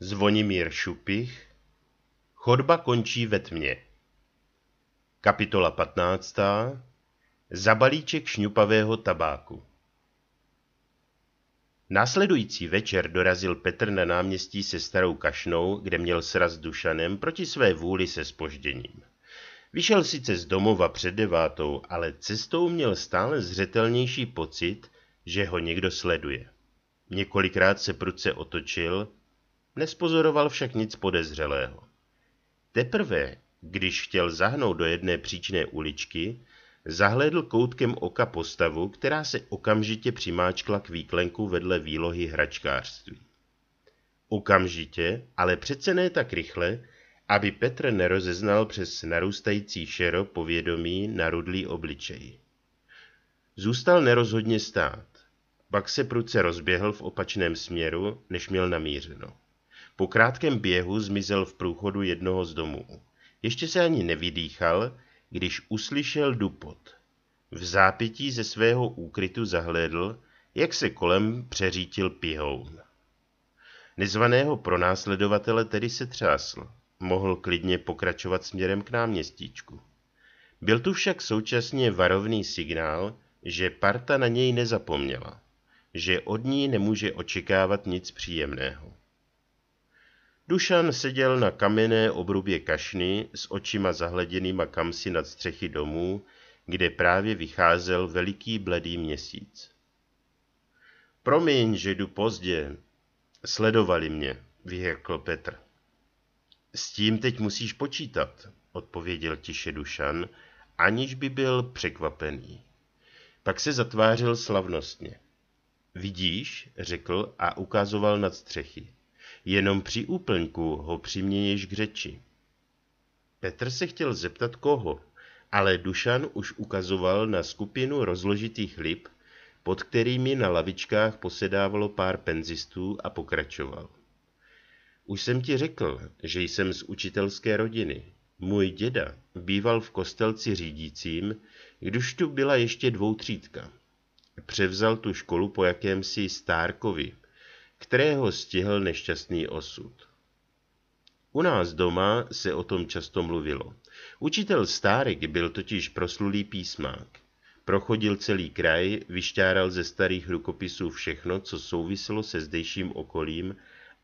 Zvonimír Šupich Chodba končí ve tmě Kapitola 15. Zabalíček šňupavého tabáku Následující večer dorazil Petr na náměstí se starou kašnou, kde měl sraz s Dušanem proti své vůli se spožděním. Vyšel sice z domova před devátou, ale cestou měl stále zřetelnější pocit, že ho někdo sleduje. Několikrát se prudce otočil Nespozoroval však nic podezřelého. Teprve, když chtěl zahnout do jedné příčné uličky, zahledl koutkem oka postavu, která se okamžitě přimáčkla k výklenku vedle výlohy hračkářství. Okamžitě, ale přece ne tak rychle, aby Petr nerozeznal přes narůstající šero povědomí na rudlý obličej. Zůstal nerozhodně stát, pak se pruce rozběhl v opačném směru, než měl namířeno. Po krátkém běhu zmizel v průchodu jednoho z domů. Ještě se ani nevydýchal, když uslyšel dupot. V zápětí ze svého úkrytu zahlédl, jak se kolem přeřítil pihoun. Nezvaného pronásledovatele tedy se třásl. Mohl klidně pokračovat směrem k náměstíčku. Byl tu však současně varovný signál, že parta na něj nezapomněla, že od ní nemůže očekávat nic příjemného. Dušan seděl na kamenné obrubě kašny s očima zahleděnýma kamsi nad střechy domů, kde právě vycházel veliký bledý měsíc. Promiň, že jdu pozdě. Sledovali mě, vyhrkl Petr. S tím teď musíš počítat, odpověděl tiše Dušan, aniž by byl překvapený. Pak se zatvářil slavnostně. Vidíš, řekl a ukazoval nad střechy. Jenom při úplňku ho přiměníš k řeči. Petr se chtěl zeptat koho, ale Dušan už ukazoval na skupinu rozložitých lip, pod kterými na lavičkách posedávalo pár penzistů a pokračoval. Už jsem ti řekl, že jsem z učitelské rodiny. Můj děda býval v kostelci řídícím, když tu byla ještě dvoutřídka. Převzal tu školu po jakémsi Stárkovi, kterého stihl nešťastný osud. U nás doma se o tom často mluvilo. Učitel Stárek byl totiž proslulý písmák. Prochodil celý kraj, vyšťáral ze starých rukopisů všechno, co souviselo se zdejším okolím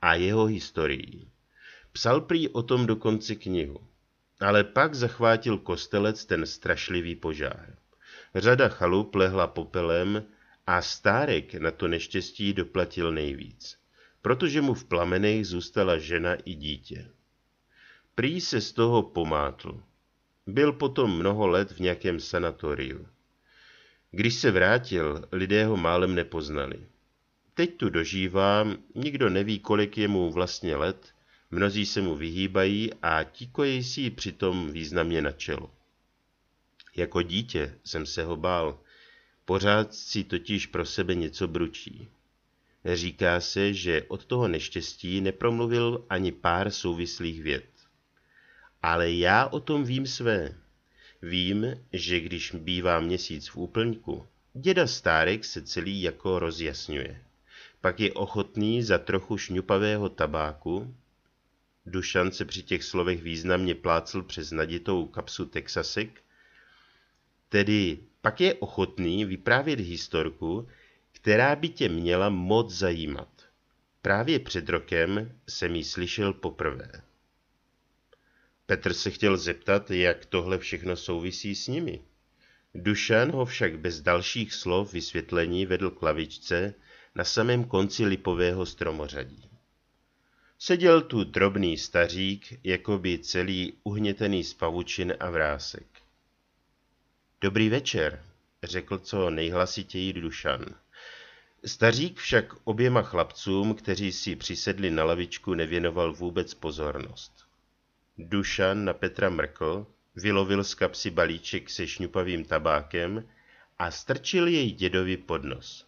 a jeho historií. Psal prý o tom dokonce knihu. Ale pak zachvátil kostelec ten strašlivý požár. Řada chalup lehla popelem, a Stárek na to neštěstí doplatil nejvíc, protože mu v plamenech zůstala žena i dítě. Prý se z toho pomátl. Byl potom mnoho let v nějakém sanatoriu. Když se vrátil, lidé ho málem nepoznali. Teď tu dožívám, nikdo neví, kolik je mu vlastně let, mnozí se mu vyhýbají a tíkojí si přitom významně na čelo. Jako dítě jsem se ho bál. Pořád si totiž pro sebe něco bručí. Říká se, že od toho neštěstí nepromluvil ani pár souvislých věd. Ale já o tom vím své. Vím, že když bývá měsíc v úplňku, děda Stárek se celý jako rozjasňuje. Pak je ochotný za trochu šňupavého tabáku. Dušan se při těch slovech významně plácl přes naditou kapsu Texasek, tedy pak je ochotný vyprávět historku, která by tě měla moc zajímat. Právě před rokem jsem ji slyšel poprvé. Petr se chtěl zeptat, jak tohle všechno souvisí s nimi. Dušan ho však bez dalších slov vysvětlení vedl k lavičce na samém konci lipového stromořadí. Seděl tu drobný stařík, jako by celý uhnětený z pavučin a vrásek. Dobrý večer, řekl co nejhlasitěji Dušan. Stařík však oběma chlapcům, kteří si přisedli na lavičku, nevěnoval vůbec pozornost. Dušan na Petra mrkl, vylovil z kapsy balíček se šňupavým tabákem a strčil jej dědovi pod nos.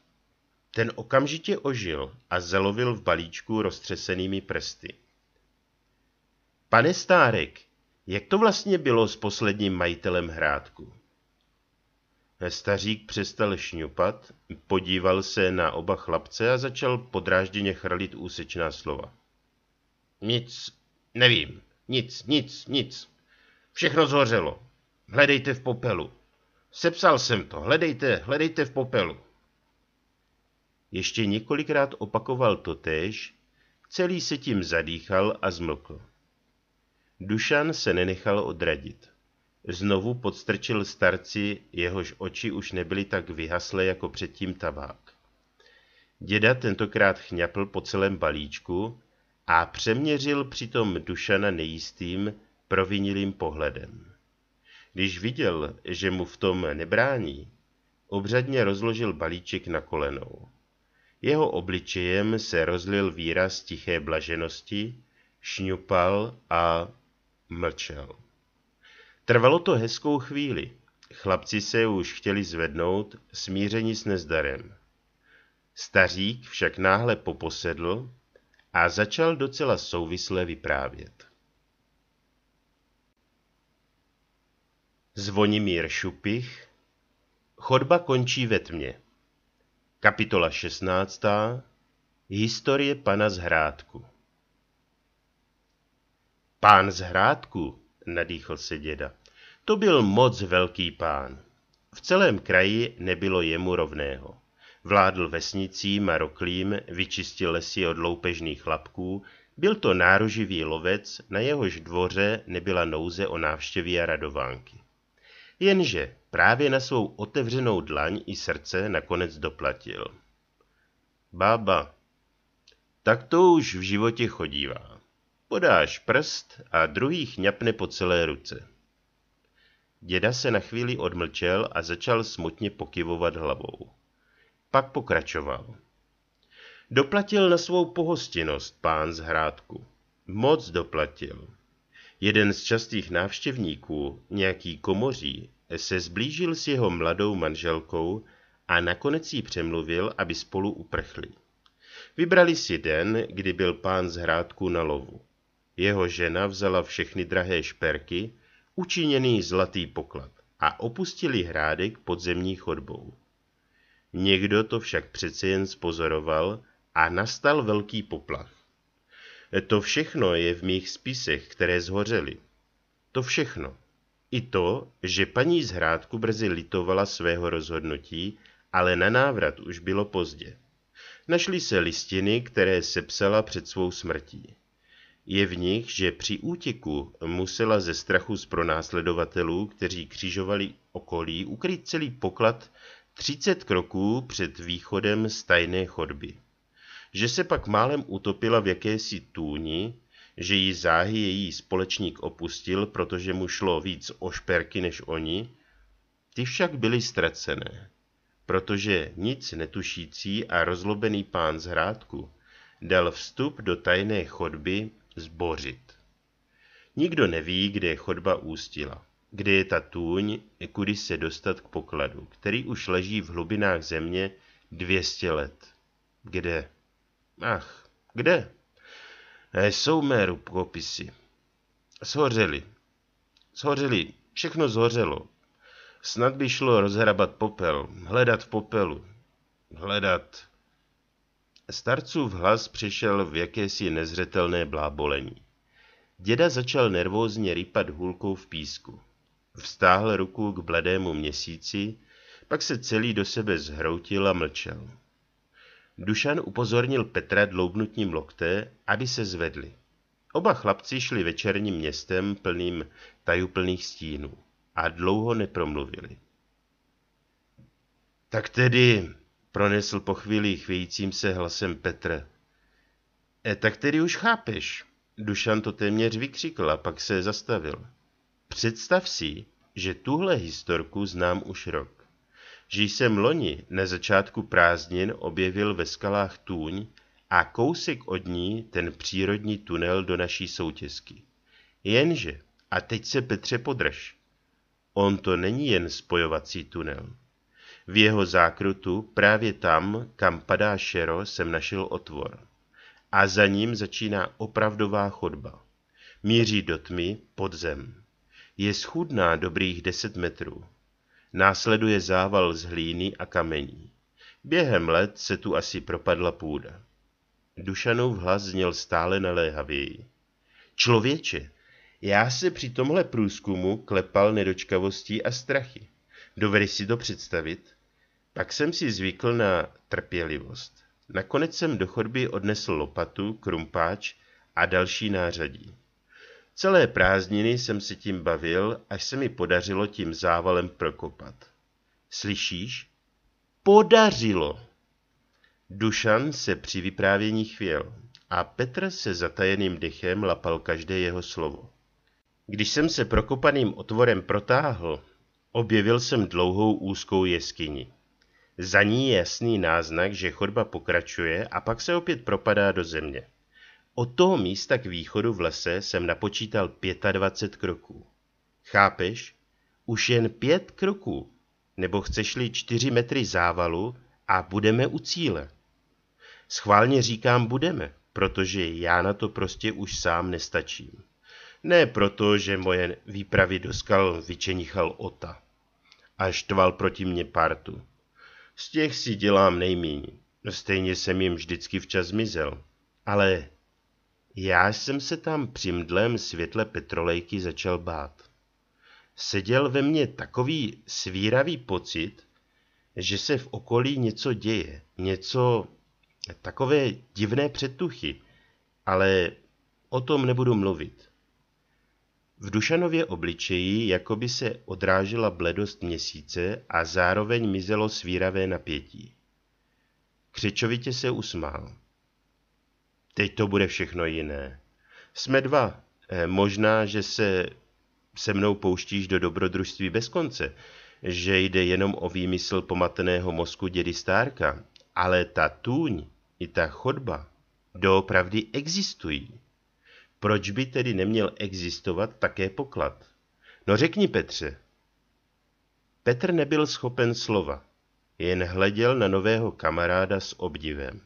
Ten okamžitě ožil a zelovil v balíčku roztřesenými prsty. Pane Stárek, jak to vlastně bylo s posledním majitelem hrádku? Stařík přestal šňupat, podíval se na oba chlapce a začal podrážděně chrlit úsečná slova. Nic, nevím, nic, nic, nic. Všechno zhořelo. Hledejte v popelu. Sepsal jsem to, hledejte, hledejte v popelu. Ještě několikrát opakoval to též, celý se tím zadýchal a zmlkl. Dušan se nenechal odradit. Znovu podstrčil starci, jehož oči už nebyly tak vyhaslé jako předtím tabák. Děda tentokrát chňapl po celém balíčku a přeměřil přitom Dušana nejistým, provinilým pohledem. Když viděl, že mu v tom nebrání, obřadně rozložil balíček na kolenou. Jeho obličejem se rozlil výraz tiché blaženosti, šňupal a mlčel. Trvalo to hezkou chvíli. Chlapci se už chtěli zvednout, smíření s nezdarem. Stařík však náhle poposedl a začal docela souvisle vyprávět. Zvonimír Šupich Chodba končí ve tmě. Kapitola 16. Historie pana z Hrádku Pán z Hrádku nadýchl se děda. To byl moc velký pán. V celém kraji nebylo jemu rovného. Vládl vesnicím a roklím, vyčistil lesy od loupežných chlapků, byl to nároživý lovec, na jehož dvoře nebyla nouze o návštěvě a radovánky. Jenže právě na svou otevřenou dlaň i srdce nakonec doplatil. Bába, tak to už v životě chodívám. Podáš prst a druhý chňapne po celé ruce. Děda se na chvíli odmlčel a začal smutně pokyvovat hlavou. Pak pokračoval. Doplatil na svou pohostinnost pán z hrádku. Moc doplatil. Jeden z častých návštěvníků, nějaký komoří, se zblížil s jeho mladou manželkou a nakonec jí přemluvil, aby spolu uprchli. Vybrali si den, kdy byl pán z hrádku na lovu. Jeho žena vzala všechny drahé šperky, učiněný zlatý poklad a opustili hrádek podzemní chodbou. Někdo to však přece jen spozoroval a nastal velký poplach. To všechno je v mých spisech, které zhořely. To všechno. I to, že paní z hrádku brzy litovala svého rozhodnutí, ale na návrat už bylo pozdě. Našly se listiny, které sepsala před svou smrtí. Je v nich, že při útěku musela ze strachu z pronásledovatelů, kteří křižovali okolí, ukryt celý poklad 30 kroků před východem z tajné chodby. Že se pak málem utopila v jakési tůni, že ji záhy její společník opustil, protože mu šlo víc o šperky než oni, ty však byly ztracené, protože nic netušící a rozlobený pán z hrádku dal vstup do tajné chodby zbořit. Nikdo neví, kde je chodba ústila, kde je ta tůň, kudy se dostat k pokladu, který už leží v hlubinách země 200 let. Kde? Ach, kde? Eh, jsou mé rukopisy. Shořeli. Shořeli. Všechno zhořelo. Snad by šlo rozhrabat popel, hledat v popelu. Hledat. Starcův hlas přišel v jakési nezřetelné blábolení. Děda začal nervózně rýpat hůlkou v písku. Vstáhl ruku k bledému měsíci, pak se celý do sebe zhroutil a mlčel. Dušan upozornil Petra dloubnutím lokte, aby se zvedli. Oba chlapci šli večerním městem plným tajuplných stínů a dlouho nepromluvili. Tak tedy, pronesl po chvíli chvějícím se hlasem Petr. E, tak tedy už chápeš. Dušan to téměř vykřikl a pak se zastavil. Představ si, že tuhle historku znám už rok. Že jsem loni na začátku prázdnin objevil ve skalách tůň a kousek od ní ten přírodní tunel do naší soutězky. Jenže, a teď se Petře podrž, on to není jen spojovací tunel. V jeho zákrutu, právě tam, kam padá šero, jsem našel otvor. A za ním začíná opravdová chodba. Míří do tmy pod zem. Je schudná dobrých deset metrů. Následuje zával z hlíny a kamení. Během let se tu asi propadla půda. Dušanův hlas zněl stále naléhavěji. Člověče, já se při tomhle průzkumu klepal nedočkavostí a strachy. Dovedeš si to představit? Pak jsem si zvykl na trpělivost. Nakonec jsem do chodby odnesl lopatu, krumpáč a další nářadí. Celé prázdniny jsem se tím bavil, až se mi podařilo tím závalem prokopat. Slyšíš? Podařilo! Dušan se při vyprávění chvěl a Petr se zatajeným dechem lapal každé jeho slovo. Když jsem se prokopaným otvorem protáhl, objevil jsem dlouhou úzkou jeskyni. Za ní je jasný náznak, že chodba pokračuje a pak se opět propadá do země. Od toho místa k východu v lese jsem napočítal 25 kroků. Chápeš? Už jen pět kroků. Nebo chceš-li čtyři metry závalu a budeme u cíle. Schválně říkám budeme, protože já na to prostě už sám nestačím. Ne proto, že moje výpravy do skal vyčenichal Ota a štval proti mně partu. Z těch si dělám nejmíň. No stejně jsem jim vždycky včas mizel. Ale já jsem se tam při mdlem světle petrolejky začal bát. Seděl ve mně takový svíravý pocit, že se v okolí něco děje, něco takové divné předtuchy, ale o tom nebudu mluvit. V Dušanově obličeji jakoby se odrážela bledost měsíce a zároveň mizelo svíravé napětí. Křečovitě se usmál. Teď to bude všechno jiné. Jsme dva. Eh, možná, že se se mnou pouštíš do dobrodružství bez konce, že jde jenom o výmysl pomateného mozku dědy Stárka, ale ta tůň i ta chodba doopravdy existují. Proč by tedy neměl existovat také poklad? No řekni Petře. Petr nebyl schopen slova, jen hleděl na nového kamaráda s obdivem.